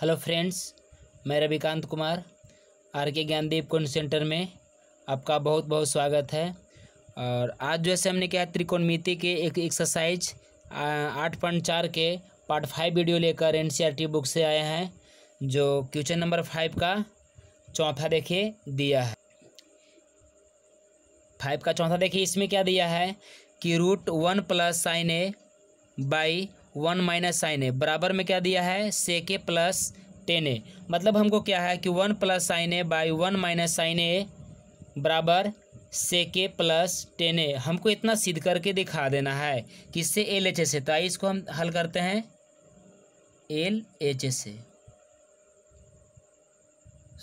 hello friends मैं Ravikant Kumar are के ज्ञानदीप कुंड centre में आपका बहुत बहुत स्वागत है और आज जो है हमने क्या त्रिकोणमिति के एक एक्सरसाइज आठ पॉइंट चार के पार्ट फाइव वीडियो लेकर एन बुक e से आए हैं जो क्वेश्चन नंबर फाइव का चौथा देखिए दिया है फाइव का चौथा देखिए इसमें क्या दिया है कि root one plus sine A by one minus sine A बराबर में क्या दिया है सेक ए प्लस टेन ए मतलब हमको क्या है कि one plus sine A by one minus sine A बराबर से के प्लस टेन ए हमको इतना सिद्ध करके दिखा देना है किससे एल एच ए तो आइए इसको हम हल करते हैं एल एच ए से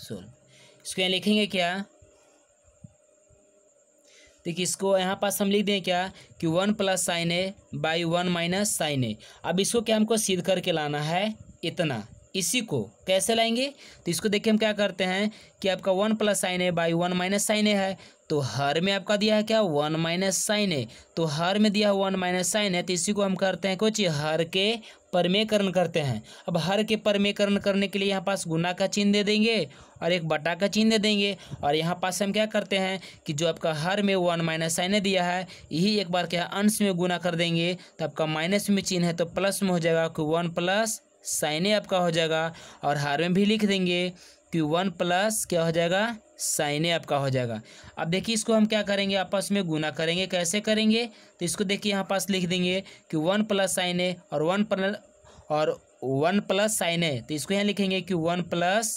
सोल्व इसको यहाँ लिखेंगे क्या देखिए इसको यहाँ पास हम लिख दें क्या कि one plus sine A by one minus sine A अब इसको क्या हमको सीध करके लाना है इतना इसी को कैसे लाएंगे तो इसको देखिए हम क्या करते हैं कि आपका one plus sine A by one minus sine A है तो हर में आपका दिया है क्या वन माइनस साइन है तो हर में दिया वन माइनस साइन है तो इसी को हम करते हैं कुछ हर के परमेकरण करते हैं अब हर के परमेकरण करने के लिए यहाँ पास गुना का चिन्ह दे देंगे और एक बटा का चिन्ह दे देंगे और यहाँ पास हम क्या करते हैं कि जो आपका हर में वन माइनस साइन दिया है यही एक बार क्या अंश में गुना कर देंगे तो आपका माइनस में चिन्ह है तो प्लस में हो जाएगा वन प्लस साइने आपका हो जाएगा और हार में भी लिख देंगे क्यू वन प्लस क्या हो जाएगा साइन ए आपका हो जाएगा अब देखिए इसको हम क्या करेंगे आपस में गुना करेंगे कैसे करेंगे तो इसको देखिए यहाँ पास लिख देंगे कि वन प्लस साइन ए और वन प्लस और वन प्लस साइन ए तो इसको यहाँ लिखेंगे कि one plus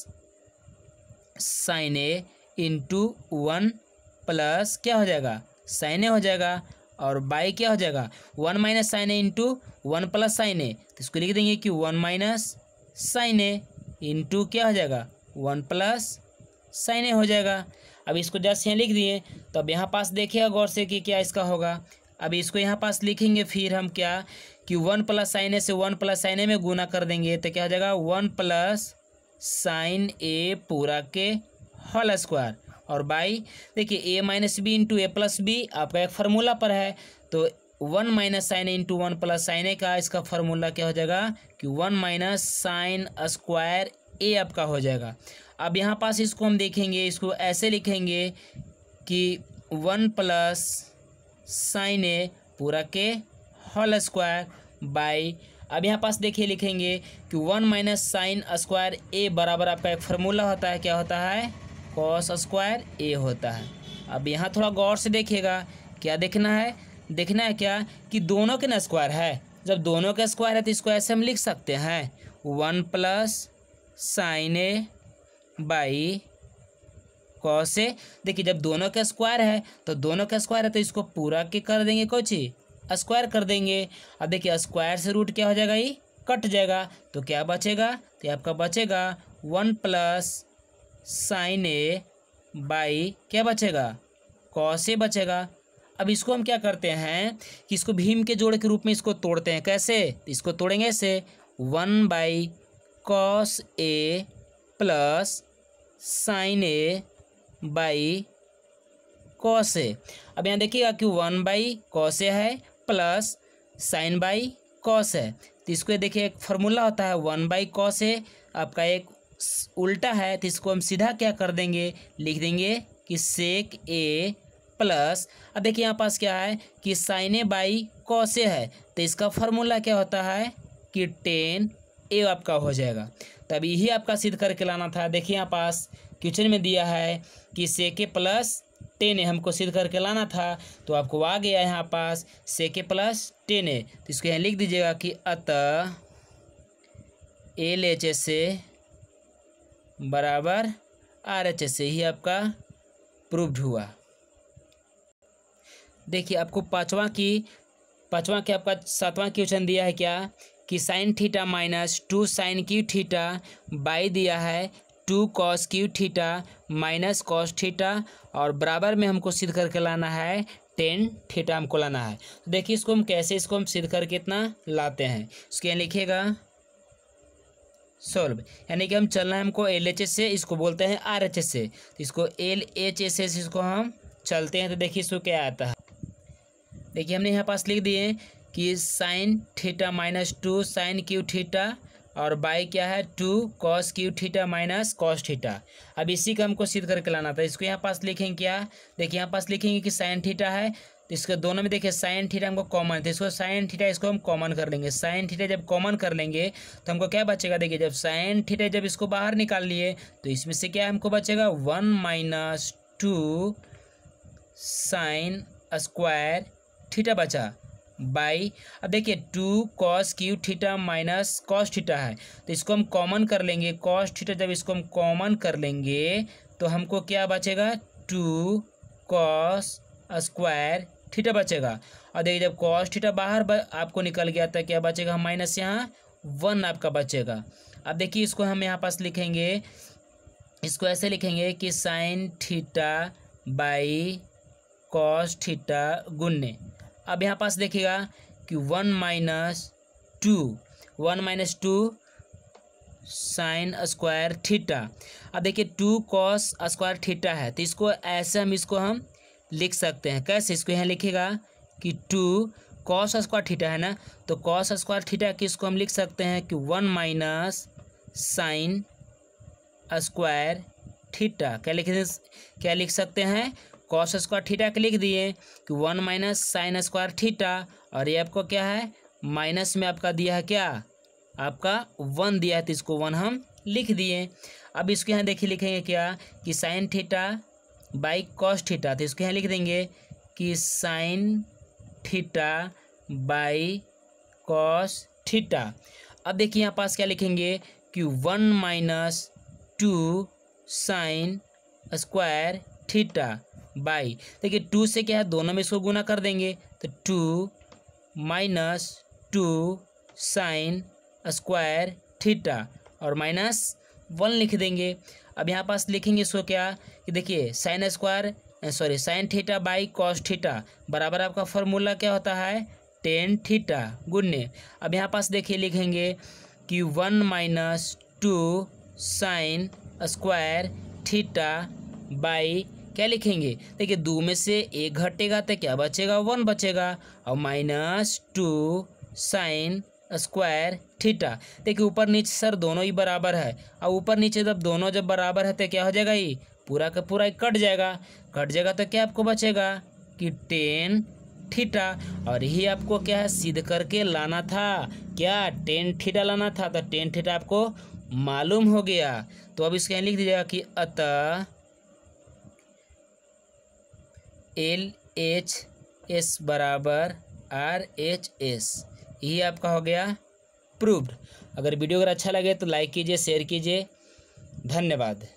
sine A into one plus क्या हो जाएगा साइन ए हो जाएगा और बाई क्या हो जाएगा one minus sine A into one plus sine A तो इसको लिख देंगे कि one minus sine A into क्या हो जाएगा वन प्लस साइन ए हो जाएगा अब इसको जस्ट यहाँ लिख दिए तो अब यहाँ पास देखिएगा गौर से कि क्या इसका होगा अब इसको यहाँ पास लिखेंगे फिर हम क्या कि वन प्लस साइन ए से वन प्लस साइन ए में गुना कर देंगे तो क्या हो जाएगा वन प्लस साइन ए पूरा के होल स्क्वायर और बाई देखिए A minus B into A plus B आपका एक फार्मूला पर है तो one minus sine A into one plus sine A का इसका फार्मूला क्या हो जाएगा कि one minus sine square A आपका हो जाएगा अब यहाँ पास इसको हम देखेंगे इसको ऐसे लिखेंगे कि वन प्लस साइन ए पूरा के होल स्क्वायर बाई अब यहाँ पास देखिए लिखेंगे कि one minus sine square A बराबर आपका एक फार्मूला होता है क्या होता है कॉस स्क्वायर ए होता है अब यहाँ थोड़ा गौर से देखिएगा क्या देखना है देखना है क्या कि दोनों के ना स्क्वायर है जब दोनों का स्क्वायर है तो इसको ऐसे हम लिख सकते हैं one plus sine A by cos A देखिए जब दोनों का स्क्वायर है तो दोनों का स्क्वायर है तो इसको पूरा के कर देंगे कुछ स्क्वायर कर देंगे अब देखिए स्क्वायर से रूट क्या हो जाएगा ये कट जाएगा तो क्या बचेगा तो आपका बचेगा one plus sine A by क्या बचेगा कौश ए बचेगा अब इसको हम क्या करते हैं कि इसको भीम के जोड़ के रूप में इसको तोड़ते हैं कैसे इसको तोड़ेंगे ऐसे one by cos A plus sine A by cos A अब यहाँ देखिएगा कि वन बाई कॉस ए है प्लस साइन बाई कॉस है तो इसको देखिए एक फार्मूला होता है वन बाई कॉस ए आपका एक उल्टा है तो इसको हम सीधा क्या कर देंगे लिख देंगे कि सेक ए प्लस अब देखिए यहाँ पास क्या है कि sine A by cos A है तो इसका फार्मूला क्या होता है कि टेन ए आपका हो जाएगा तब यही आपका सिद्ध करके लाना था देखिए यहाँ पास क्वेश्चन में दिया है कि से के प्लस टेन ए हमको सिद्ध करके लाना था तो आपको आ गया यहाँ पास से के प्लस टेन ए तो इसको यहाँ लिख दीजिएगा कि अत एल एच एस ए बराबर आर एच एस ए ही आपका प्रूव्ड हुआ देखिए आपको पाँचवा की पाँचवा के आपका सातवां क्वेश्चन दिया है क्या कि sine theta minus two sine cube theta by दिया है two cos cube theta minus cos theta और बराबर में हमको सिद्ध करके लाना है टेन थीटा हमको लाना है तो देखिए इसको हम कैसे इसको हम सिद्ध करके इतना लाते हैं उसके यहाँ लिखिएगा सॉल्व यानी कि हम चलना है हमको एल एच एस से इसको बोलते हैं आर एच एस से तो इसको एल एच एस एस इसको हम चलते हैं तो देखिए इसको क्या आता है देखिए हमने यहाँ पास लिख दिए कि sine theta minus two sine cube theta और बाई क्या है two cos cube theta minus cos theta अब इसी का हमको सिद्ध करके लाना था इसको यहाँ पास लिखेंगे क्या देखिए यहाँ पास लिखेंगे कि साइन थीटा है तो इसको दोनों में देखिए साइन थीटा हमको कॉमन तो इसको साइन थीटा इसको हम कॉमन कर लेंगे साइन थीटा जब कॉमन कर लेंगे तो हमको क्या बचेगा देखिए जब साइन थीटा जब इसको बाहर निकाल लिए तो इसमें से क्या हमको बचेगा one minus two sine square theta बचा बाई अब देखिए two cos cube theta minus cos theta है तो इसको हम कॉमन कर लेंगे कॉस थीटा जब इसको हम कॉमन कर लेंगे तो हमको क्या बचेगा टू कॉस स्क्वायर थीटा बचेगा और देखिए जब कॉस थीटा बाहर आपको निकल गया था तो क्या बचेगा माइनस यहाँ वन आपका बचेगा अब देखिए इसको हम यहाँ पास लिखेंगे इसको ऐसे लिखेंगे कि sine theta by cos theta गुन्ने अब यहाँ पास देखिएगा कि one minus two one minus two sine square theta अब देखिए टू कॉस स्क्वायर थीटा है तो इसको ऐसे हम इसको हम लिख सकते हैं कैसे इसको यहाँ लिखेगा कि टू कॉस स्क्वायर थीटा है ना तो कॉस स्क्वायर थीटा इसको हम लिख सकते हैं कि one minus sine square theta क्या लिख क्या लिख सकते हैं कॉस स्क्वायर थीटा के लिख दिए कि one minus sine square theta और ये आपको क्या है माइनस में आपका दिया है क्या आपका वन दिया है तो इसको वन हम लिख दिए अब इसको यहाँ देखिए लिखेंगे क्या कि sine theta by cos theta तो इसको यहाँ लिख देंगे कि sine theta by cos theta अब देखिए यहाँ पास क्या लिखेंगे कि one minus two sine square theta by देखिए टू से क्या है दोनों में इसको गुना कर देंगे तो two minus two sine square theta और माइनस वन लिख देंगे अब यहाँ पास लिखेंगे इसको क्या कि देखिए sine square sorry sine theta by cos theta बराबर आपका फॉर्मूला क्या होता है टेन थीटा गुण्य अब यहाँ पास देखिए लिखेंगे कि one minus two sine square theta by क्या लिखेंगे देखिए दो में से एक घटेगा तो क्या बचेगा वन बचेगा और minus two sine square theta देखिए ऊपर नीचे सर दोनों ही बराबर है और ऊपर नीचे जब दोनों जब बराबर है तो क्या हो जाएगा ये पूरा का पूरा कट जाएगा कट जाएगा तो क्या आपको बचेगा कि टेन थीटा और यही आपको क्या है सिद्ध करके लाना था क्या टेन थीटा लाना था तो टेन थीटा आपको मालूम हो गया तो अब इसके यहाँ लिख दीजिएगा कि अतः एल एच एस बराबर आर एच एस यही आपका हो गया प्रूव्ड अगर वीडियो अगर अच्छा लगे तो लाइक कीजिए शेयर कीजिए धन्यवाद